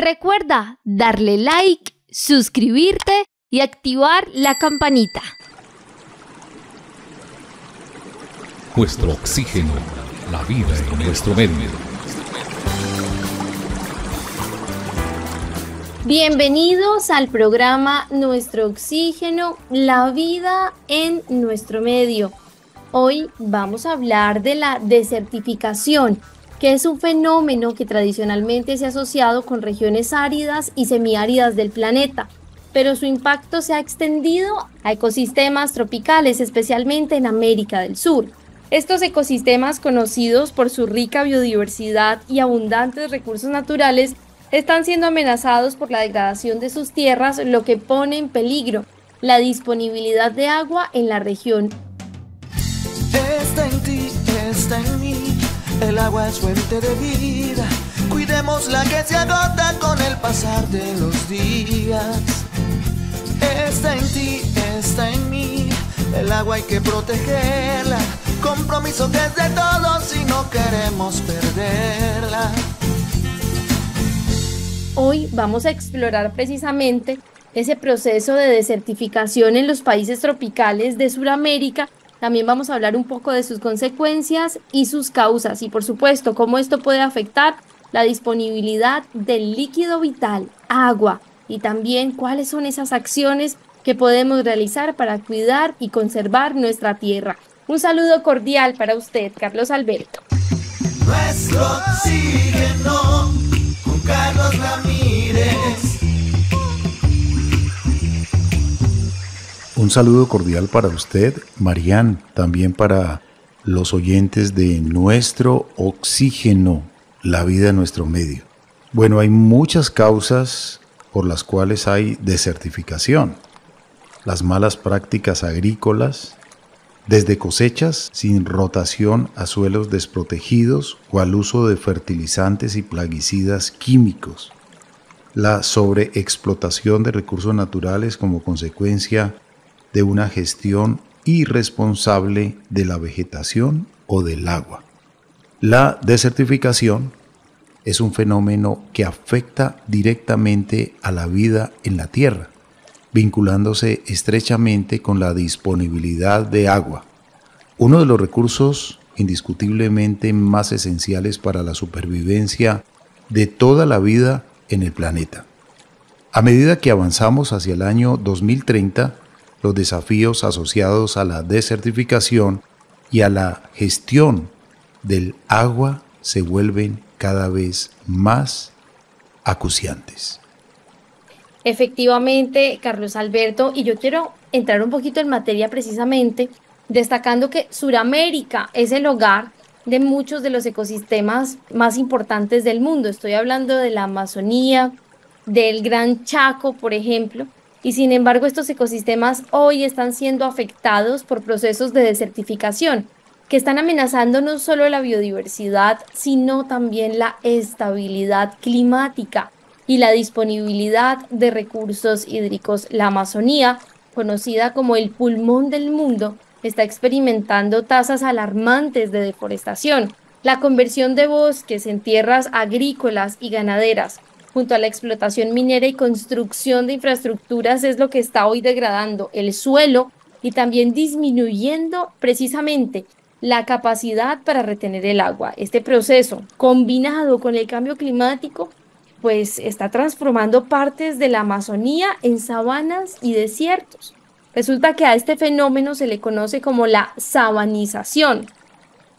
Recuerda darle like, suscribirte y activar la campanita. Nuestro oxígeno, la vida en nuestro medio. Bienvenidos al programa Nuestro oxígeno, la vida en nuestro medio. Hoy vamos a hablar de la desertificación que es un fenómeno que tradicionalmente se ha asociado con regiones áridas y semiáridas del planeta, pero su impacto se ha extendido a ecosistemas tropicales, especialmente en América del Sur. Estos ecosistemas, conocidos por su rica biodiversidad y abundantes recursos naturales, están siendo amenazados por la degradación de sus tierras, lo que pone en peligro la disponibilidad de agua en la región. El agua es fuente de vida, cuidemos la que se agota con el pasar de los días. Está en ti, está en mí, el agua hay que protegerla, compromiso que es de todos si no queremos perderla. Hoy vamos a explorar precisamente ese proceso de desertificación en los países tropicales de Sudamérica también vamos a hablar un poco de sus consecuencias y sus causas y por supuesto cómo esto puede afectar la disponibilidad del líquido vital, agua, y también cuáles son esas acciones que podemos realizar para cuidar y conservar nuestra tierra. Un saludo cordial para usted, Carlos Alberto. Un saludo cordial para usted, Marían, también para los oyentes de nuestro oxígeno, la vida en nuestro medio. Bueno, hay muchas causas por las cuales hay desertificación. Las malas prácticas agrícolas, desde cosechas sin rotación a suelos desprotegidos o al uso de fertilizantes y plaguicidas químicos, la sobreexplotación de recursos naturales como consecuencia de una gestión irresponsable de la vegetación o del agua. La desertificación es un fenómeno que afecta directamente a la vida en la Tierra, vinculándose estrechamente con la disponibilidad de agua, uno de los recursos indiscutiblemente más esenciales para la supervivencia de toda la vida en el planeta. A medida que avanzamos hacia el año 2030, los desafíos asociados a la desertificación y a la gestión del agua se vuelven cada vez más acuciantes. Efectivamente, Carlos Alberto, y yo quiero entrar un poquito en materia precisamente, destacando que Sudamérica es el hogar de muchos de los ecosistemas más importantes del mundo. Estoy hablando de la Amazonía, del Gran Chaco, por ejemplo, y sin embargo estos ecosistemas hoy están siendo afectados por procesos de desertificación que están amenazando no solo la biodiversidad, sino también la estabilidad climática y la disponibilidad de recursos hídricos. La Amazonía, conocida como el pulmón del mundo, está experimentando tasas alarmantes de deforestación, la conversión de bosques en tierras agrícolas y ganaderas, junto a la explotación minera y construcción de infraestructuras es lo que está hoy degradando el suelo y también disminuyendo precisamente la capacidad para retener el agua. Este proceso, combinado con el cambio climático, pues está transformando partes de la Amazonía en sabanas y desiertos. Resulta que a este fenómeno se le conoce como la sabanización.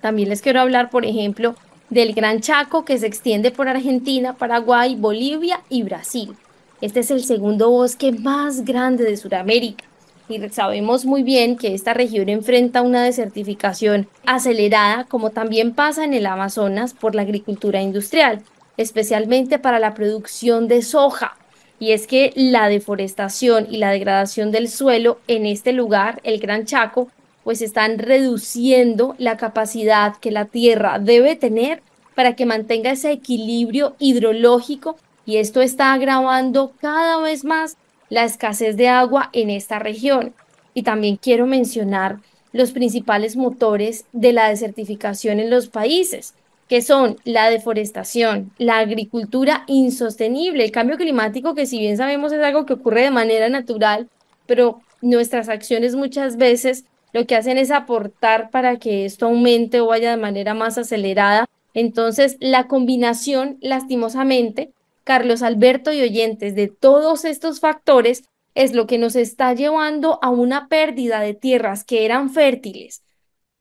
También les quiero hablar, por ejemplo, del Gran Chaco que se extiende por Argentina, Paraguay, Bolivia y Brasil. Este es el segundo bosque más grande de Sudamérica y sabemos muy bien que esta región enfrenta una desertificación acelerada, como también pasa en el Amazonas por la agricultura industrial, especialmente para la producción de soja. Y es que la deforestación y la degradación del suelo en este lugar, el Gran Chaco, pues están reduciendo la capacidad que la Tierra debe tener para que mantenga ese equilibrio hidrológico y esto está agravando cada vez más la escasez de agua en esta región. Y también quiero mencionar los principales motores de la desertificación en los países, que son la deforestación, la agricultura insostenible, el cambio climático, que si bien sabemos es algo que ocurre de manera natural, pero nuestras acciones muchas veces lo que hacen es aportar para que esto aumente o vaya de manera más acelerada. Entonces, la combinación, lastimosamente, Carlos Alberto y oyentes, de todos estos factores es lo que nos está llevando a una pérdida de tierras que eran fértiles,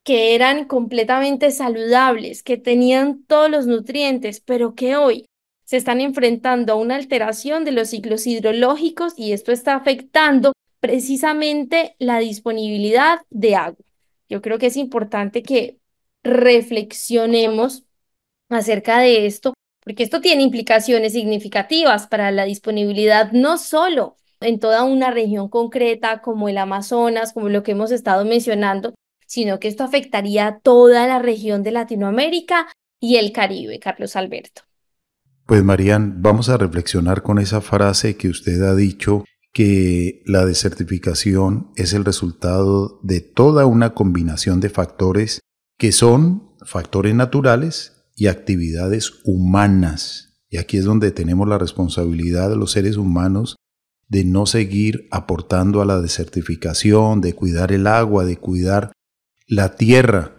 que eran completamente saludables, que tenían todos los nutrientes, pero que hoy se están enfrentando a una alteración de los ciclos hidrológicos y esto está afectando precisamente la disponibilidad de agua. Yo creo que es importante que reflexionemos acerca de esto, porque esto tiene implicaciones significativas para la disponibilidad no solo en toda una región concreta como el Amazonas, como lo que hemos estado mencionando, sino que esto afectaría a toda la región de Latinoamérica y el Caribe, Carlos Alberto. Pues Marían, vamos a reflexionar con esa frase que usted ha dicho que la desertificación es el resultado de toda una combinación de factores que son factores naturales y actividades humanas. Y aquí es donde tenemos la responsabilidad de los seres humanos de no seguir aportando a la desertificación, de cuidar el agua, de cuidar la tierra,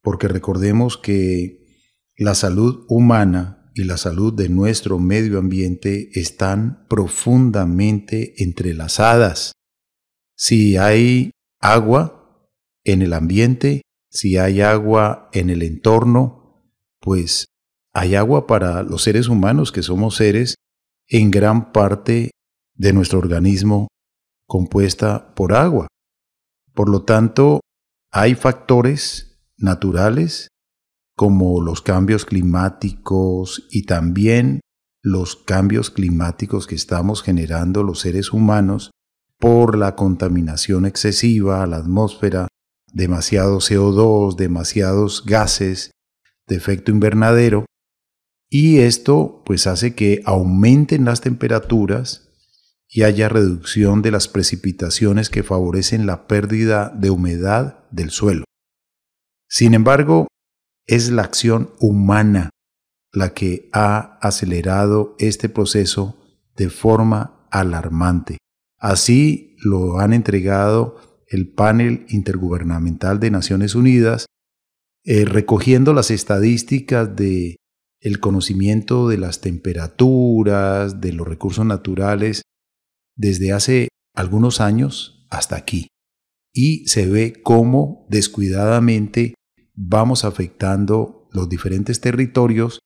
porque recordemos que la salud humana y la salud de nuestro medio ambiente están profundamente entrelazadas. Si hay agua en el ambiente, si hay agua en el entorno, pues hay agua para los seres humanos que somos seres en gran parte de nuestro organismo compuesta por agua. Por lo tanto, hay factores naturales como los cambios climáticos y también los cambios climáticos que estamos generando los seres humanos por la contaminación excesiva a la atmósfera, demasiado CO2, demasiados gases de efecto invernadero, y esto pues hace que aumenten las temperaturas y haya reducción de las precipitaciones que favorecen la pérdida de humedad del suelo. Sin embargo, es la acción humana la que ha acelerado este proceso de forma alarmante. Así lo han entregado el panel intergubernamental de Naciones Unidas, eh, recogiendo las estadísticas de el conocimiento de las temperaturas, de los recursos naturales, desde hace algunos años hasta aquí. Y se ve cómo descuidadamente vamos afectando los diferentes territorios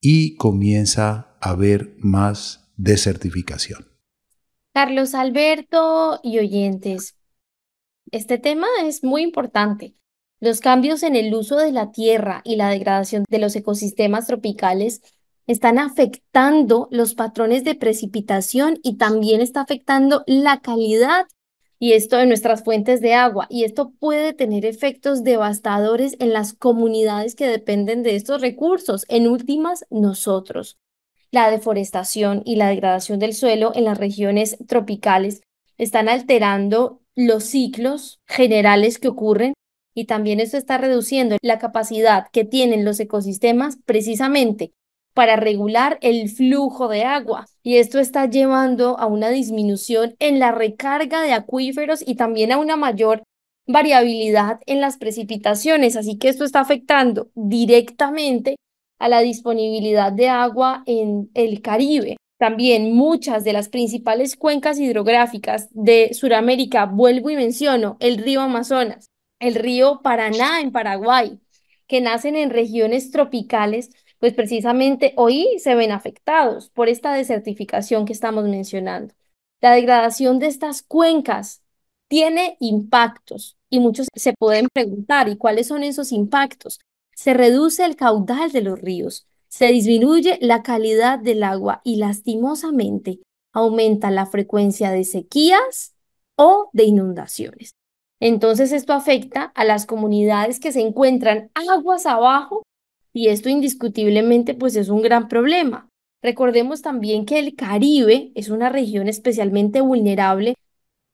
y comienza a haber más desertificación. Carlos Alberto y oyentes, este tema es muy importante. Los cambios en el uso de la tierra y la degradación de los ecosistemas tropicales están afectando los patrones de precipitación y también está afectando la calidad y esto de nuestras fuentes de agua. Y esto puede tener efectos devastadores en las comunidades que dependen de estos recursos, en últimas, nosotros. La deforestación y la degradación del suelo en las regiones tropicales están alterando los ciclos generales que ocurren y también esto está reduciendo la capacidad que tienen los ecosistemas precisamente para regular el flujo de agua y esto está llevando a una disminución en la recarga de acuíferos y también a una mayor variabilidad en las precipitaciones, así que esto está afectando directamente a la disponibilidad de agua en el Caribe. También muchas de las principales cuencas hidrográficas de Sudamérica, vuelvo y menciono el río Amazonas, el río Paraná en Paraguay, que nacen en regiones tropicales, pues precisamente hoy se ven afectados por esta desertificación que estamos mencionando. La degradación de estas cuencas tiene impactos y muchos se pueden preguntar, ¿y cuáles son esos impactos? Se reduce el caudal de los ríos, se disminuye la calidad del agua y lastimosamente aumenta la frecuencia de sequías o de inundaciones. Entonces esto afecta a las comunidades que se encuentran aguas abajo y esto indiscutiblemente pues es un gran problema. Recordemos también que el Caribe es una región especialmente vulnerable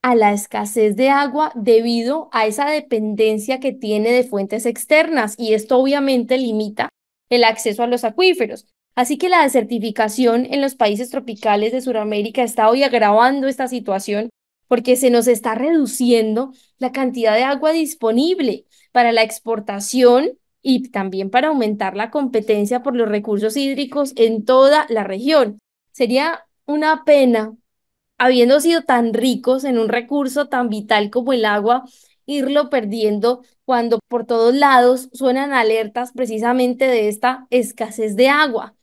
a la escasez de agua debido a esa dependencia que tiene de fuentes externas y esto obviamente limita el acceso a los acuíferos. Así que la desertificación en los países tropicales de Sudamérica está hoy agravando esta situación porque se nos está reduciendo la cantidad de agua disponible para la exportación y también para aumentar la competencia por los recursos hídricos en toda la región. Sería una pena, habiendo sido tan ricos en un recurso tan vital como el agua, irlo perdiendo cuando por todos lados suenan alertas precisamente de esta escasez de agua.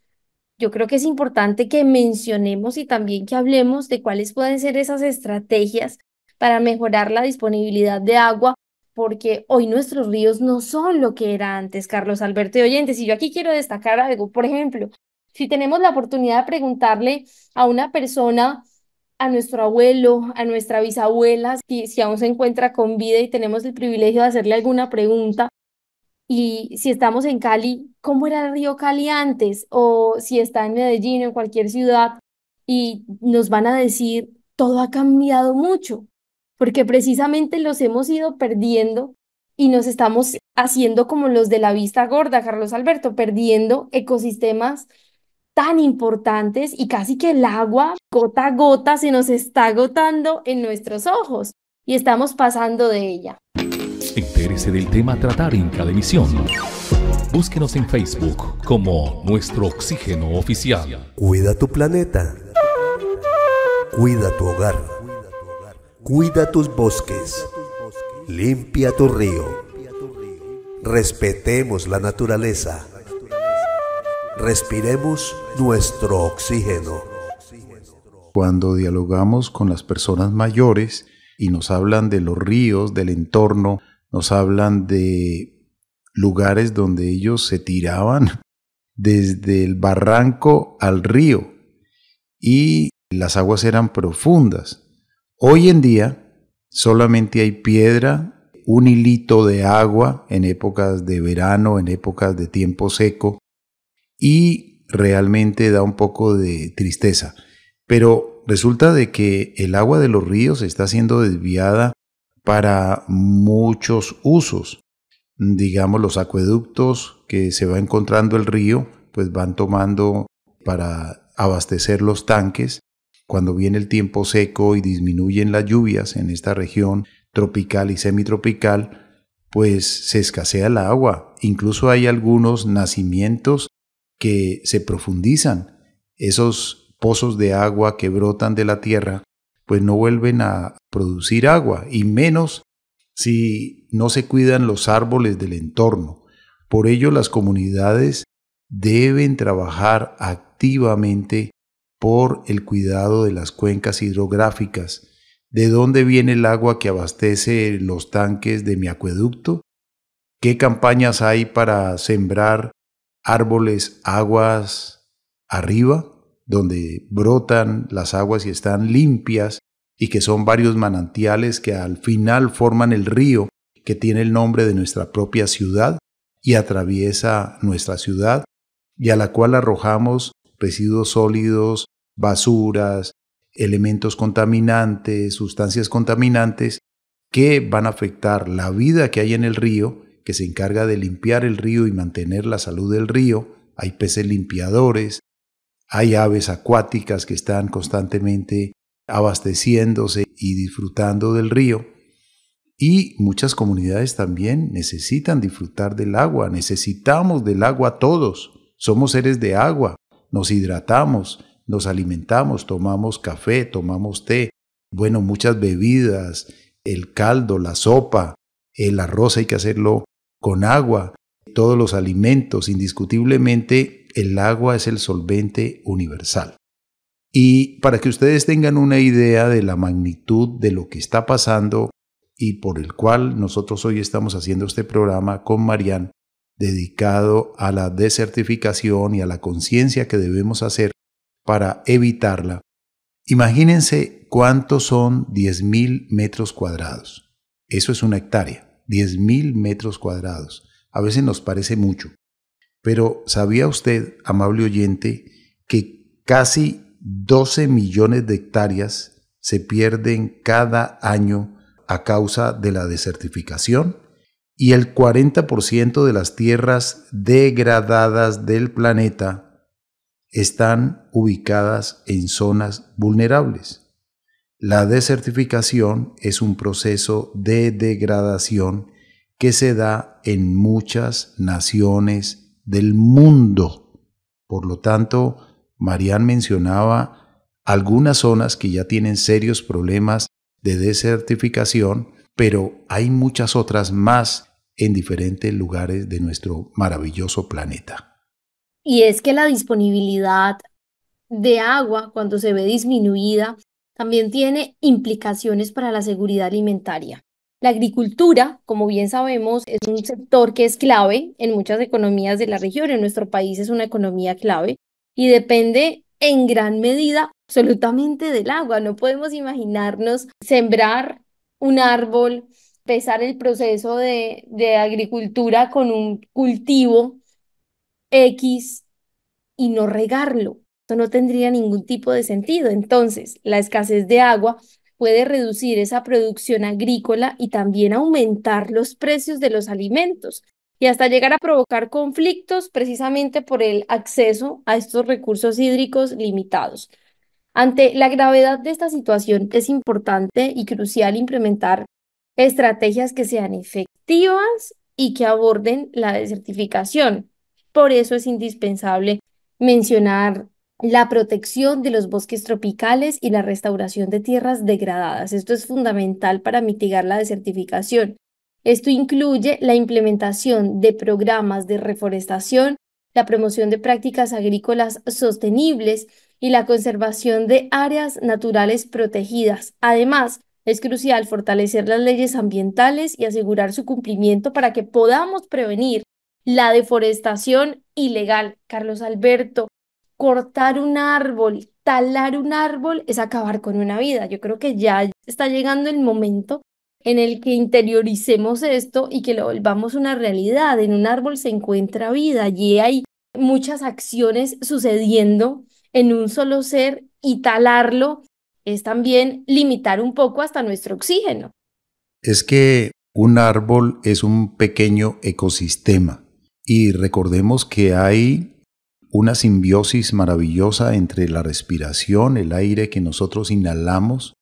Yo creo que es importante que mencionemos y también que hablemos de cuáles pueden ser esas estrategias para mejorar la disponibilidad de agua porque hoy nuestros ríos no son lo que eran antes, Carlos Alberto de Oyentes. Y yo aquí quiero destacar algo, por ejemplo, si tenemos la oportunidad de preguntarle a una persona, a nuestro abuelo, a nuestra bisabuela, si, si aún se encuentra con vida y tenemos el privilegio de hacerle alguna pregunta, y si estamos en Cali, ¿cómo era el río Cali antes? O si está en Medellín o en cualquier ciudad, y nos van a decir, todo ha cambiado mucho porque precisamente los hemos ido perdiendo y nos estamos haciendo como los de la vista gorda, Carlos Alberto, perdiendo ecosistemas tan importantes y casi que el agua gota a gota se nos está agotando en nuestros ojos y estamos pasando de ella. interese del tema tratar en cada emisión. Búsquenos en Facebook como Nuestro Oxígeno Oficial. Cuida tu planeta. Cuida tu hogar. Cuida tus bosques, limpia tu río, respetemos la naturaleza, respiremos nuestro oxígeno. Cuando dialogamos con las personas mayores y nos hablan de los ríos, del entorno, nos hablan de lugares donde ellos se tiraban desde el barranco al río y las aguas eran profundas. Hoy en día solamente hay piedra, un hilito de agua en épocas de verano, en épocas de tiempo seco, y realmente da un poco de tristeza. Pero resulta de que el agua de los ríos está siendo desviada para muchos usos. Digamos, los acueductos que se va encontrando el río, pues van tomando para abastecer los tanques cuando viene el tiempo seco y disminuyen las lluvias en esta región tropical y semitropical, pues se escasea el agua. Incluso hay algunos nacimientos que se profundizan. Esos pozos de agua que brotan de la tierra, pues no vuelven a producir agua, y menos si no se cuidan los árboles del entorno. Por ello las comunidades deben trabajar activamente por el cuidado de las cuencas hidrográficas, de dónde viene el agua que abastece los tanques de mi acueducto, qué campañas hay para sembrar árboles, aguas arriba, donde brotan las aguas y están limpias y que son varios manantiales que al final forman el río que tiene el nombre de nuestra propia ciudad y atraviesa nuestra ciudad y a la cual arrojamos residuos sólidos, basuras, elementos contaminantes, sustancias contaminantes que van a afectar la vida que hay en el río, que se encarga de limpiar el río y mantener la salud del río. Hay peces limpiadores, hay aves acuáticas que están constantemente abasteciéndose y disfrutando del río. Y muchas comunidades también necesitan disfrutar del agua, necesitamos del agua todos, somos seres de agua, nos hidratamos, nos alimentamos, tomamos café, tomamos té, bueno, muchas bebidas, el caldo, la sopa, el arroz hay que hacerlo con agua, todos los alimentos, indiscutiblemente el agua es el solvente universal. Y para que ustedes tengan una idea de la magnitud de lo que está pasando y por el cual nosotros hoy estamos haciendo este programa con Marian, dedicado a la desertificación y a la conciencia que debemos hacer para evitarla, imagínense cuánto son 10.000 metros cuadrados. Eso es una hectárea, 10.000 metros cuadrados. A veces nos parece mucho. Pero ¿sabía usted, amable oyente, que casi 12 millones de hectáreas se pierden cada año a causa de la desertificación? Y el 40% de las tierras degradadas del planeta están ubicadas en zonas vulnerables. La desertificación es un proceso de degradación que se da en muchas naciones del mundo. Por lo tanto, Marian mencionaba algunas zonas que ya tienen serios problemas de desertificación, pero hay muchas otras más en diferentes lugares de nuestro maravilloso planeta. Y es que la disponibilidad de agua, cuando se ve disminuida, también tiene implicaciones para la seguridad alimentaria. La agricultura, como bien sabemos, es un sector que es clave en muchas economías de la región. En nuestro país es una economía clave y depende en gran medida absolutamente del agua. No podemos imaginarnos sembrar un árbol, empezar el proceso de, de agricultura con un cultivo X y no regarlo. eso no tendría ningún tipo de sentido. Entonces, la escasez de agua puede reducir esa producción agrícola y también aumentar los precios de los alimentos y hasta llegar a provocar conflictos precisamente por el acceso a estos recursos hídricos limitados. Ante la gravedad de esta situación, es importante y crucial implementar estrategias que sean efectivas y que aborden la desertificación, por eso es indispensable mencionar la protección de los bosques tropicales y la restauración de tierras degradadas. Esto es fundamental para mitigar la desertificación. Esto incluye la implementación de programas de reforestación, la promoción de prácticas agrícolas sostenibles y la conservación de áreas naturales protegidas. Además, es crucial fortalecer las leyes ambientales y asegurar su cumplimiento para que podamos prevenir la deforestación ilegal, Carlos Alberto. Cortar un árbol, talar un árbol es acabar con una vida. Yo creo que ya está llegando el momento en el que interioricemos esto y que lo volvamos una realidad. En un árbol se encuentra vida, y hay muchas acciones sucediendo en un solo ser y talarlo es también limitar un poco hasta nuestro oxígeno. Es que un árbol es un pequeño ecosistema y recordemos que hay una simbiosis maravillosa entre la respiración, el aire que nosotros inhalamos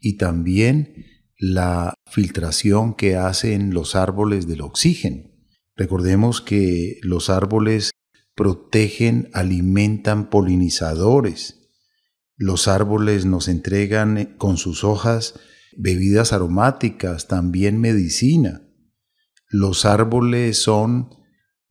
y también la filtración que hacen los árboles del oxígeno. Recordemos que los árboles protegen, alimentan polinizadores. Los árboles nos entregan eh, con sus hojas bebidas aromáticas, también medicina. Los árboles son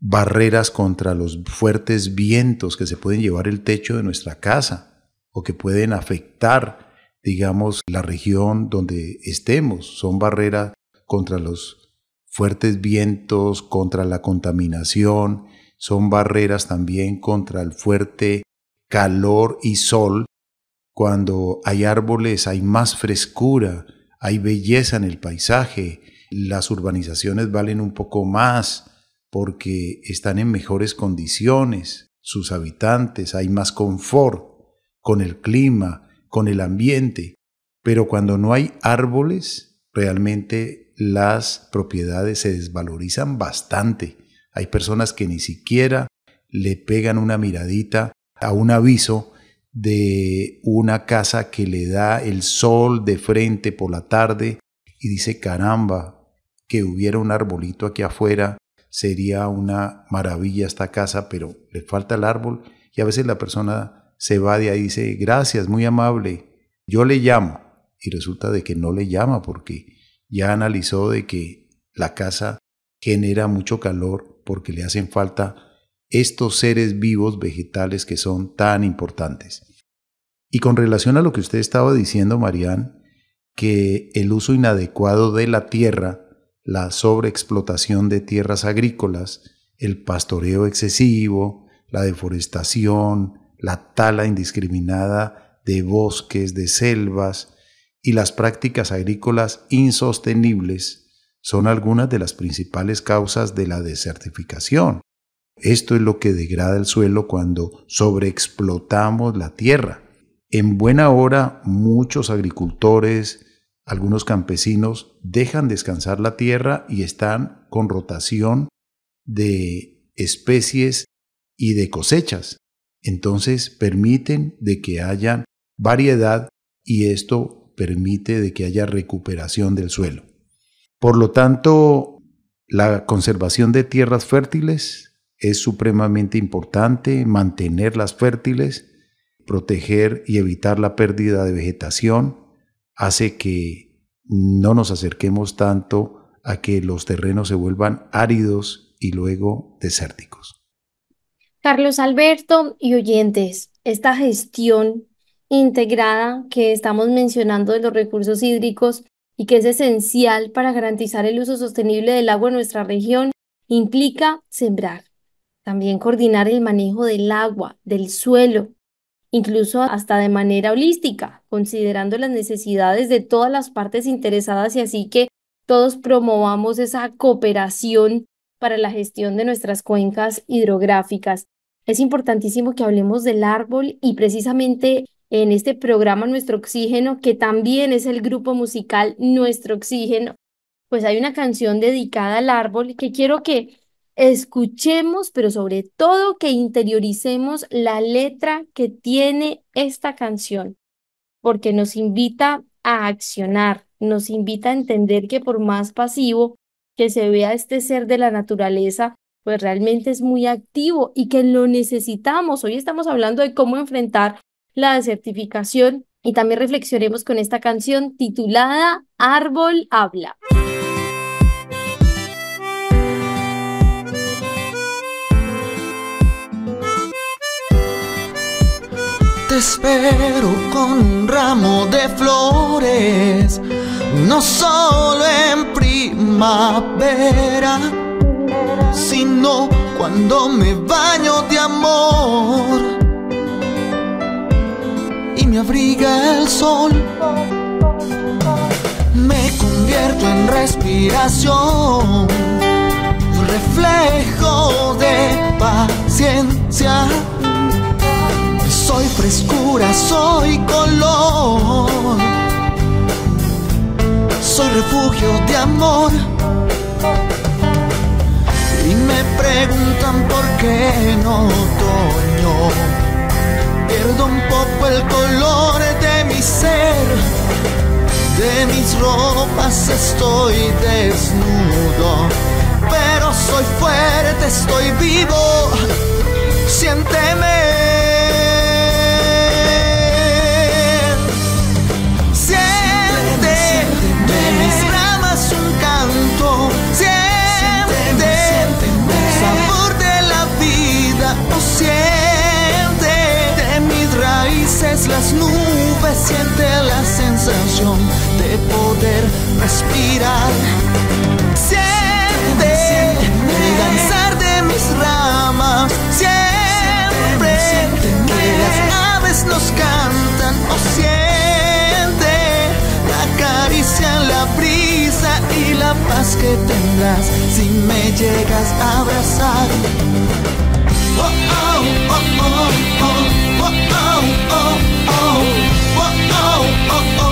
barreras contra los fuertes vientos que se pueden llevar el techo de nuestra casa o que pueden afectar, digamos, la región donde estemos. Son barreras contra los fuertes vientos, contra la contaminación, son barreras también contra el fuerte calor y sol. Cuando hay árboles hay más frescura, hay belleza en el paisaje, las urbanizaciones valen un poco más, porque están en mejores condiciones, sus habitantes, hay más confort con el clima, con el ambiente, pero cuando no hay árboles, realmente las propiedades se desvalorizan bastante. Hay personas que ni siquiera le pegan una miradita a un aviso de una casa que le da el sol de frente por la tarde y dice, caramba, que hubiera un arbolito aquí afuera sería una maravilla esta casa, pero le falta el árbol y a veces la persona se va de ahí y dice, gracias, muy amable, yo le llamo. Y resulta de que no le llama porque ya analizó de que la casa genera mucho calor porque le hacen falta estos seres vivos vegetales que son tan importantes. Y con relación a lo que usted estaba diciendo, Marían, que el uso inadecuado de la tierra la sobreexplotación de tierras agrícolas, el pastoreo excesivo, la deforestación, la tala indiscriminada de bosques, de selvas y las prácticas agrícolas insostenibles son algunas de las principales causas de la desertificación. Esto es lo que degrada el suelo cuando sobreexplotamos la tierra. En buena hora, muchos agricultores, algunos campesinos dejan descansar la tierra y están con rotación de especies y de cosechas. Entonces permiten de que haya variedad y esto permite de que haya recuperación del suelo. Por lo tanto, la conservación de tierras fértiles es supremamente importante, mantenerlas fértiles, proteger y evitar la pérdida de vegetación, hace que no nos acerquemos tanto a que los terrenos se vuelvan áridos y luego desérticos. Carlos Alberto y oyentes, esta gestión integrada que estamos mencionando de los recursos hídricos y que es esencial para garantizar el uso sostenible del agua en nuestra región, implica sembrar, también coordinar el manejo del agua, del suelo, incluso hasta de manera holística, considerando las necesidades de todas las partes interesadas y así que todos promovamos esa cooperación para la gestión de nuestras cuencas hidrográficas. Es importantísimo que hablemos del árbol y precisamente en este programa Nuestro Oxígeno, que también es el grupo musical Nuestro Oxígeno, pues hay una canción dedicada al árbol que quiero que escuchemos, pero sobre todo que interioricemos la letra que tiene esta canción, porque nos invita a accionar, nos invita a entender que por más pasivo que se vea este ser de la naturaleza, pues realmente es muy activo y que lo necesitamos. Hoy estamos hablando de cómo enfrentar la desertificación y también reflexionemos con esta canción titulada Árbol habla. espero con ramo de flores, no solo en primavera, sino cuando me baño de amor y me abriga el sol. Me convierto en respiración, reflejo de paciencia soy frescura, soy color. Soy refugio de amor. Y me preguntan por qué en otoño pierdo un poco el color de mi ser. De mis ropas estoy desnudo, pero soy fuerte, estoy vivo. Siénteme. me llegas a abrazar. oh, oh, oh, oh, oh, oh, oh, oh, oh.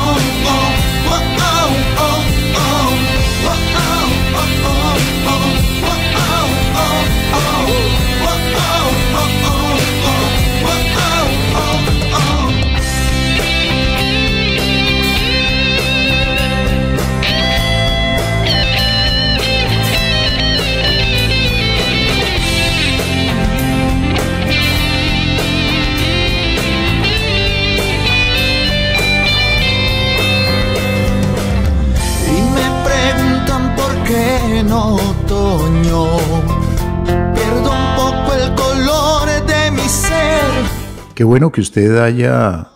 Qué bueno que usted haya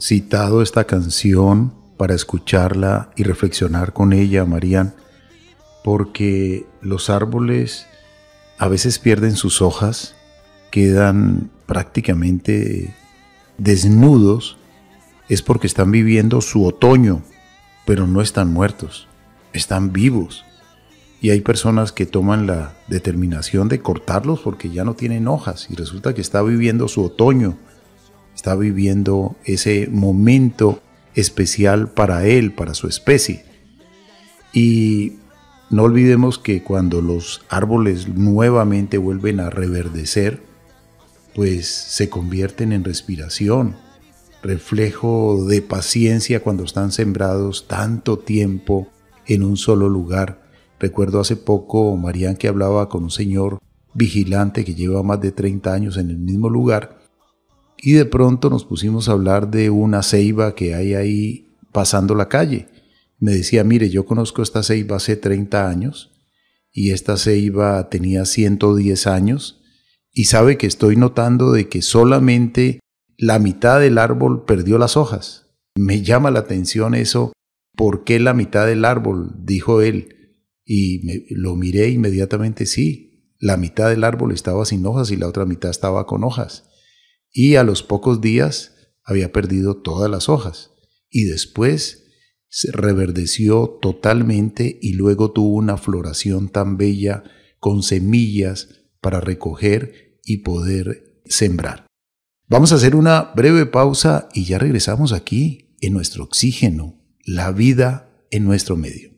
citado esta canción para escucharla y reflexionar con ella, Marían, porque los árboles a veces pierden sus hojas, quedan prácticamente desnudos, es porque están viviendo su otoño, pero no están muertos, están vivos. Y hay personas que toman la determinación de cortarlos porque ya no tienen hojas y resulta que está viviendo su otoño, está viviendo ese momento especial para él, para su especie. Y no olvidemos que cuando los árboles nuevamente vuelven a reverdecer, pues se convierten en respiración, reflejo de paciencia cuando están sembrados tanto tiempo en un solo lugar. Recuerdo hace poco, Marían, que hablaba con un señor vigilante que lleva más de 30 años en el mismo lugar y de pronto nos pusimos a hablar de una ceiba que hay ahí pasando la calle. Me decía, mire, yo conozco esta ceiba hace 30 años y esta ceiba tenía 110 años y sabe que estoy notando de que solamente la mitad del árbol perdió las hojas. Me llama la atención eso, ¿por qué la mitad del árbol? dijo él. Y lo miré inmediatamente, sí, la mitad del árbol estaba sin hojas y la otra mitad estaba con hojas y a los pocos días había perdido todas las hojas y después se reverdeció totalmente y luego tuvo una floración tan bella con semillas para recoger y poder sembrar. Vamos a hacer una breve pausa y ya regresamos aquí en nuestro oxígeno, la vida en nuestro medio.